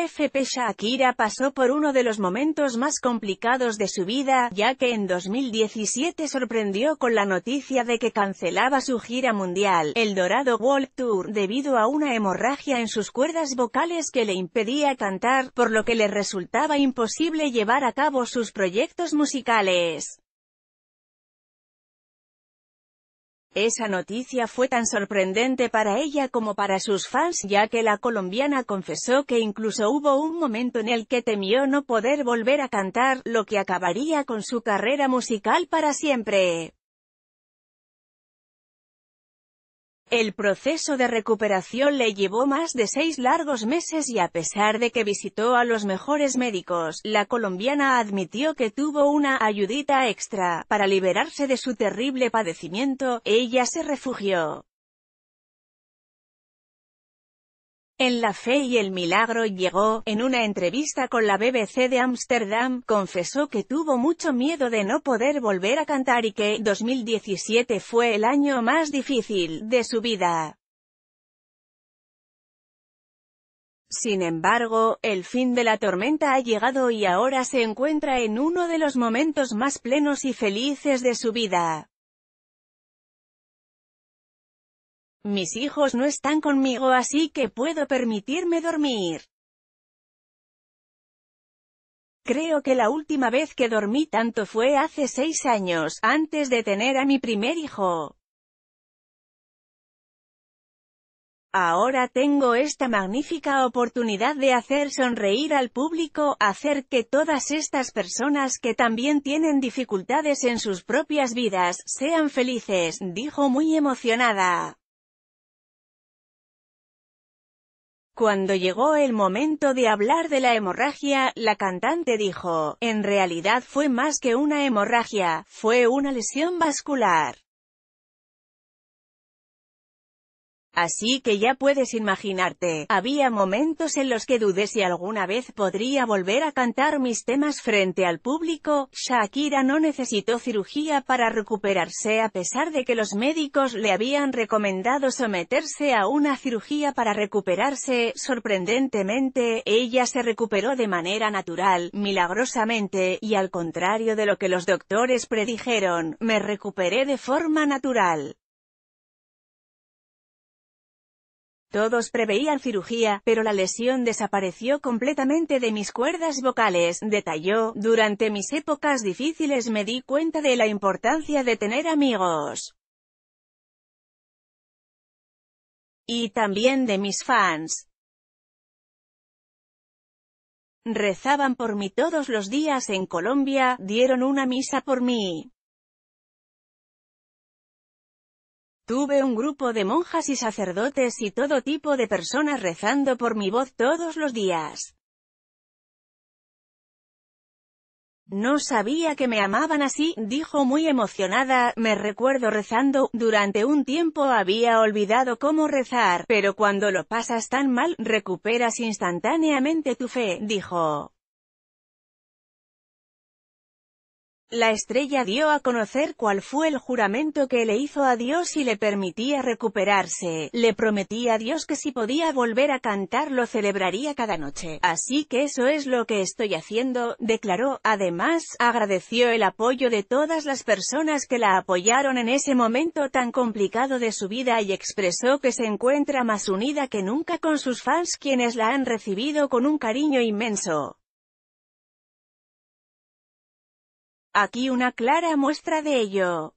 AFP Shakira pasó por uno de los momentos más complicados de su vida, ya que en 2017 sorprendió con la noticia de que cancelaba su gira mundial, El Dorado World Tour, debido a una hemorragia en sus cuerdas vocales que le impedía cantar, por lo que le resultaba imposible llevar a cabo sus proyectos musicales. Esa noticia fue tan sorprendente para ella como para sus fans ya que la colombiana confesó que incluso hubo un momento en el que temió no poder volver a cantar, lo que acabaría con su carrera musical para siempre. El proceso de recuperación le llevó más de seis largos meses y a pesar de que visitó a los mejores médicos, la colombiana admitió que tuvo una ayudita extra. Para liberarse de su terrible padecimiento, ella se refugió En la fe y el milagro llegó, en una entrevista con la BBC de Ámsterdam, confesó que tuvo mucho miedo de no poder volver a cantar y que 2017 fue el año más difícil de su vida. Sin embargo, el fin de la tormenta ha llegado y ahora se encuentra en uno de los momentos más plenos y felices de su vida. Mis hijos no están conmigo así que puedo permitirme dormir. Creo que la última vez que dormí tanto fue hace seis años, antes de tener a mi primer hijo. Ahora tengo esta magnífica oportunidad de hacer sonreír al público, hacer que todas estas personas que también tienen dificultades en sus propias vidas, sean felices, dijo muy emocionada. Cuando llegó el momento de hablar de la hemorragia, la cantante dijo, en realidad fue más que una hemorragia, fue una lesión vascular. Así que ya puedes imaginarte, había momentos en los que dudé si alguna vez podría volver a cantar mis temas frente al público, Shakira no necesitó cirugía para recuperarse a pesar de que los médicos le habían recomendado someterse a una cirugía para recuperarse, sorprendentemente, ella se recuperó de manera natural, milagrosamente, y al contrario de lo que los doctores predijeron, me recuperé de forma natural. Todos preveían cirugía, pero la lesión desapareció completamente de mis cuerdas vocales, detalló. Durante mis épocas difíciles me di cuenta de la importancia de tener amigos. Y también de mis fans. Rezaban por mí todos los días en Colombia, dieron una misa por mí. Tuve un grupo de monjas y sacerdotes y todo tipo de personas rezando por mi voz todos los días. No sabía que me amaban así, dijo muy emocionada, me recuerdo rezando, durante un tiempo había olvidado cómo rezar, pero cuando lo pasas tan mal, recuperas instantáneamente tu fe, dijo. La estrella dio a conocer cuál fue el juramento que le hizo a Dios y le permitía recuperarse. Le prometía a Dios que si podía volver a cantar lo celebraría cada noche. Así que eso es lo que estoy haciendo, declaró. Además, agradeció el apoyo de todas las personas que la apoyaron en ese momento tan complicado de su vida y expresó que se encuentra más unida que nunca con sus fans quienes la han recibido con un cariño inmenso. Aquí una clara muestra de ello.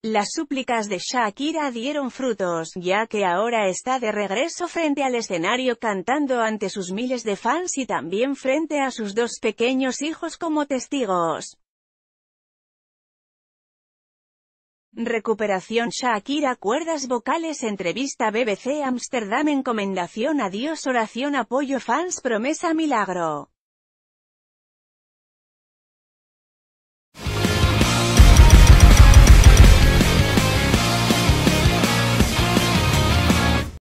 Las súplicas de Shakira dieron frutos, ya que ahora está de regreso frente al escenario cantando ante sus miles de fans y también frente a sus dos pequeños hijos como testigos. Recuperación Shakira Cuerdas vocales Entrevista BBC Amsterdam Encomendación Adiós Oración Apoyo Fans Promesa Milagro